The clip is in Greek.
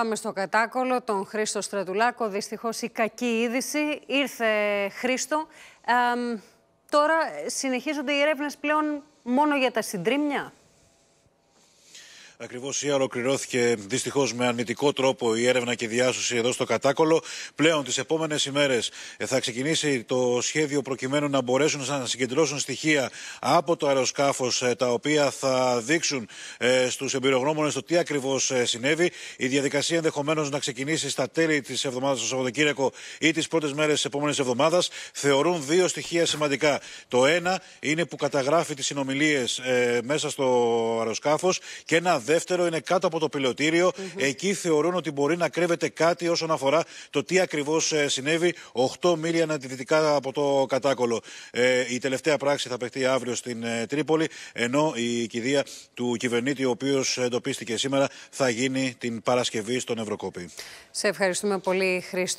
Πάμε στο κατάκολο, τον Χρήστο Στρατουλάκο. Δυστυχώς η κακή είδηση. Ήρθε Χρήστο. τώρα συνεχίζονται οι έρευνες πλέον μόνο για τα συντρίμμια. Ακριβώς η ολοκληρώθηκε δυστυχώς με αρνητικό τρόπο η έρευνα και η διάσωση εδώ στο Κατάκολο. Πλέον τις επόμενες ημέρες ε, θα ξεκινήσει το σχέδιο προκειμένου να μπορέσουν να συγκεντρώσουν στοιχεία από το αεροσκάφος ε, τα οποία θα δείξουν ε, στους εμπειρογνώμονες το τι ακριβώς συνέβη. Η διαδικασία ενδεχομένως να ξεκινήσει στα τέλη της εβδομάδας, του Σαββατοκύριακο ή τις πρώτες μέρες της επόμενης εβδομάδας. Θεωρούν δύο στοιχεία σημαντικά. Το ένα είναι που καταγράφει τις συνομιλίες μέσα στο αεροσκάφος και ένα δεύτερο είναι κάτω από το πιλωτηριο Εκεί θεωρούν ότι μπορεί να κρύβεται κάτι όσον αφορά το τι ακριβώς ε, συνέβη 8 μίλια αντιδυτικά από το κατάκολο. Ε, η τελευταία πράξη θα παιχτεί αύριο στην ε, Τρίπολη, ενώ η κηδεία του κυβερνήτη, ο οποίος εντοπίστηκε σήμερα, θα γίνει την Παρασκευή στον Ευρωκόπη. Σε ευχαριστούμε πολύ, Χρήστο.